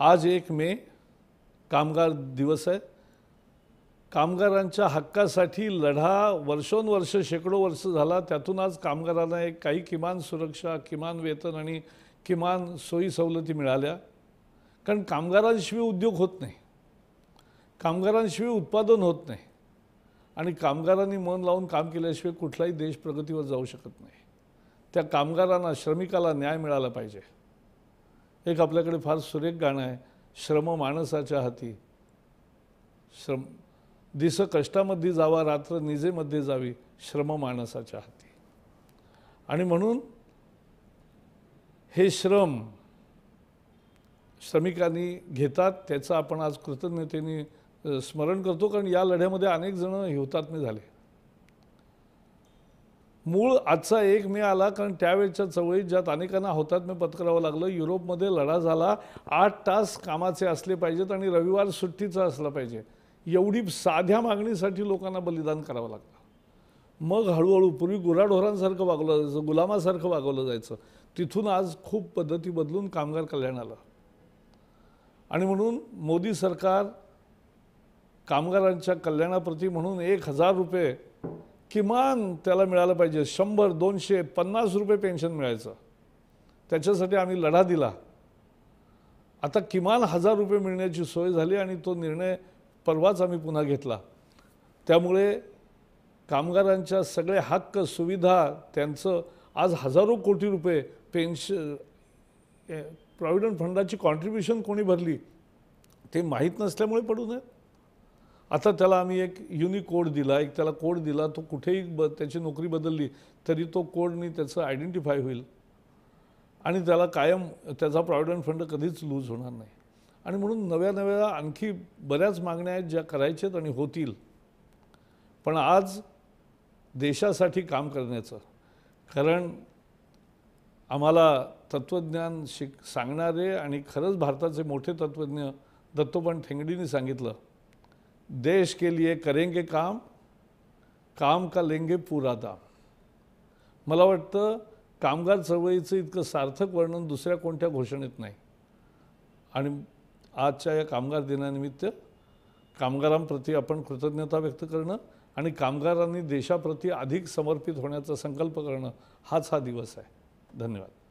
आज एक मे कामगार दिवस आहे कामगारांच्या हक्कासाठी लढा वर्षोनवर्ष शेकडो वर्ष झाला त्यातून आज कामगारांना एक काही किमान सुरक्षा किमान वेतन आणि किमान सोयी सवलती मिळाल्या कारण कामगारांशिवाय उद्योग होत नाही कामगारांशिवाय उत्पादन होत नाही आणि कामगारांनी मन लावून काम केल्याशिवाय कुठलाही देश प्रगतीवर जाऊ शकत नाही त्या कामगारांना श्रमिकाला न्याय मिळाला पाहिजे एक आपल्याकडे फार सुरेख गाणं आहे श्रम माणसाच्या हाती श्रम दिस कष्टामध्ये जावा रात्र निजेमध्ये जावी श्रम माणसाच्या हाती आणि म्हणून हे श्रम श्रमिकांनी घेतात त्याचं आपण आज कृतज्ञतेने स्मरण करतो कारण या लढ्यामध्ये अनेक जण हिवतात्मे झाले मूळ आजचा एक मे आला कारण त्यावेळच्या चवळीत ज्यात अनेकांना होतात पत्करावं लागलं युरोपमध्ये लढा झाला आठ तास कामाचे असले पाहिजेत आणि रविवार सुट्टीचा असला पाहिजे एवढी साध्या मागणीसाठी लोकांना बलिदान करावं लागलं मग हळूहळू पूर्वी गुराढोरांसारखं वागवलं जायचं गुलामासारखं वागवलं जायचं तिथून आज खूप पद्धती बदलून कामगार कल्याण आलं आणि म्हणून मोदी सरकार कामगारांच्या कल्याणाप्रती म्हणून एक हजार रुपये किमान त्याला मिळालं पाहिजे शंभर दोनशे पन्नास रुपये पेन्शन मिळायचं त्याच्यासाठी आम्ही लढा दिला आता किमान हजार रुपये मिळण्याची सोय झाली आणि तो निर्णय परवाच आम्ही पुन्हा घेतला त्यामुळे कामगारांच्या सगळे हक्क सुविधा त्यांचं आज हजारो कोटी रुपये पेन्श प्रॉव्हिडंट फंडाची कॉन्ट्रीब्युशन कोणी भरली ते माहीत नसल्यामुळे पडू नये आता त्याला आम्ही एक युनिक कोड दिला एक त्याला कोड दिला तो कुठेही ब त्याची नोकरी बदलली तरी तो कोडनी त्याचं आयडेंटिफाय होईल आणि त्याला कायम त्याचा प्रॉव्हिडंट फंड कधीच लूज होणार नाही आणि म्हणून नव्या नव्या आणखी बऱ्याच मागण्या आहेत ज्या करायच्यात आणि होतील पण आज देशासाठी काम करण्याचं कारण आम्हाला तत्त्वज्ञान शिक सांगणारे आणि खरंच भारताचे मोठे तत्त्वज्ञ दत्तोपण ठेंगडीने सांगितलं देश के लिए करेंगे काम काम का लेंगे पूरा दाम मला वाटतं कामगार चळवळीचं इतकं सार्थक वर्णन दुसऱ्या कोणत्या घोषणेत नाही आणि आजच्या या कामगार दिनानिमित्त कामगारांप्रती आपण कृतज्ञता व्यक्त करणं आणि कामगारांनी देशाप्रती अधिक समर्पित होण्याचा संकल्प करणं हाच हा दिवस आहे धन्यवाद